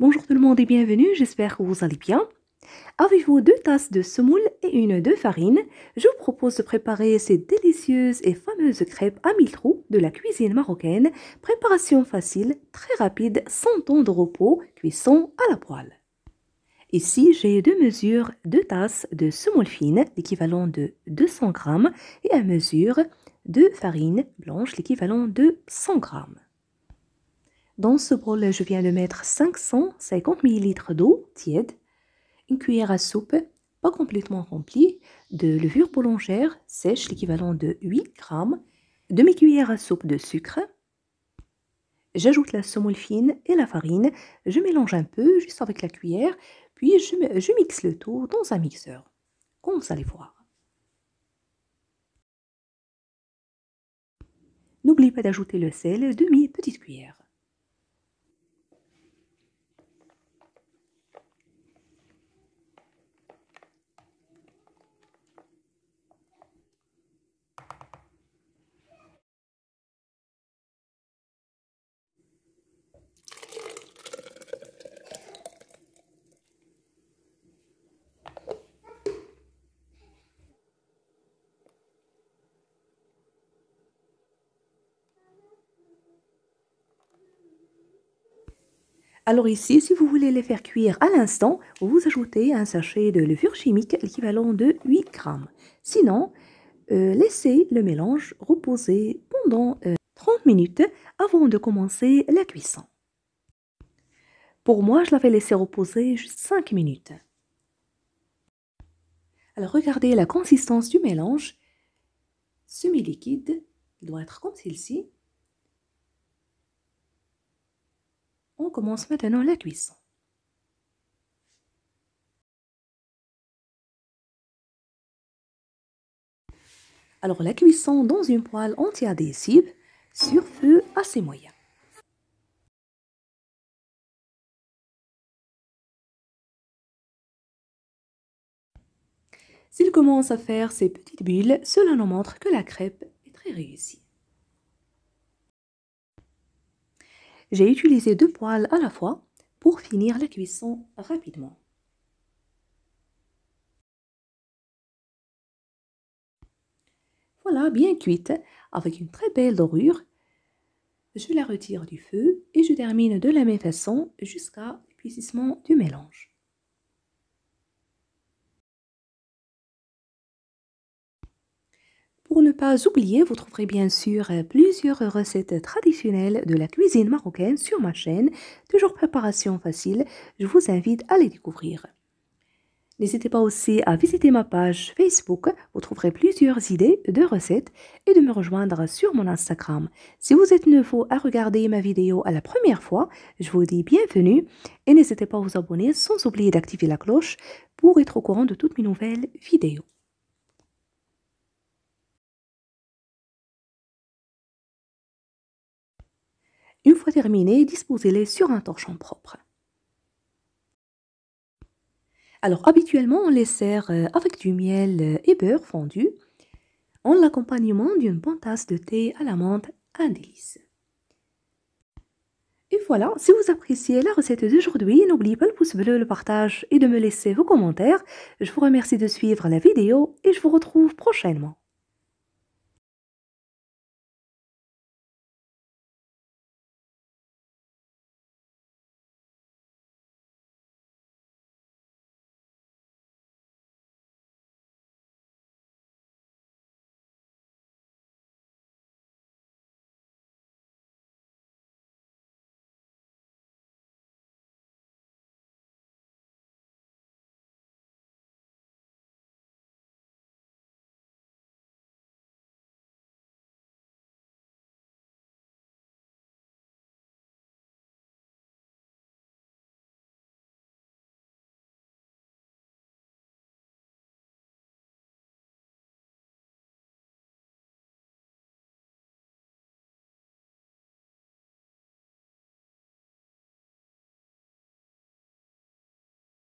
Bonjour tout le monde et bienvenue, j'espère que vous allez bien. avez vous deux tasses de semoule et une de farine, je vous propose de préparer ces délicieuses et fameuses crêpes à mille trous de la cuisine marocaine. Préparation facile, très rapide, sans temps de repos, cuisson à la poêle. Ici, j'ai deux mesures, deux tasses de semoule fine, l'équivalent de 200 g, et à mesure de farine blanche, l'équivalent de 100 grammes. Dans ce bol, je viens de mettre 550 ml d'eau tiède, une cuillère à soupe pas complètement remplie de levure boulangère sèche, l'équivalent de 8 g, demi-cuillère à soupe de sucre. J'ajoute la semoule fine et la farine, je mélange un peu juste avec la cuillère, puis je, mixe le tout dans un mixeur, comme vous allez voir. N'oublie pas d'ajouter le sel, demi-petite cuillère. Alors ici, si vous voulez les faire cuire à l'instant, vous ajoutez un sachet de levure chimique équivalent de 8 grammes. Sinon, euh, laissez le mélange reposer pendant 30 euh, minutes avant de commencer la cuisson. Pour moi, je l'avais laissé reposer juste 5 minutes. Alors regardez la consistance du mélange semi-liquide, il doit être comme celle-ci. commence maintenant la cuisson. Alors la cuisson dans une poêle antiadhésive sur feu assez moyen. S'il commence à faire ses petites bulles, cela nous montre que la crêpe est très réussie. J'ai utilisé deux poêles à la fois pour finir la cuisson rapidement. Voilà, bien cuite, avec une très belle dorure. Je la retire du feu et je termine de la même façon jusqu'à l'épuisissement du mélange. Pour ne pas oublier, vous trouverez bien sûr euh, plusieurs recettes traditionnelles de la cuisine marocaine sur ma chaîne, toujours préparation facile, je vous invite à les découvrir. N'hésitez pas aussi à visiter ma page Facebook, vous trouverez plusieurs idées de recettes et de me rejoindre sur mon Instagram. Si vous êtes nouveau à regarder ma vidéo à la première fois, je vous dis bienvenue et n'hésitez pas à vous abonner sans oublier d'activer la cloche pour être au courant de toutes mes nouvelles vidéos. Une fois terminé, disposez-les sur un torchon propre. Alors habituellement, on les sert euh, avec du miel euh, et beurre fondu, en l'accompagnement d'une bonne tasse de thé à la menthe, un délice. Et voilà, si vous appréciez la recette d'aujourd'hui, n'oubliez pas le pouce bleu, le partage et de me laisser vos commentaires. Je vous remercie de suivre la vidéo et je vous retrouve prochainement.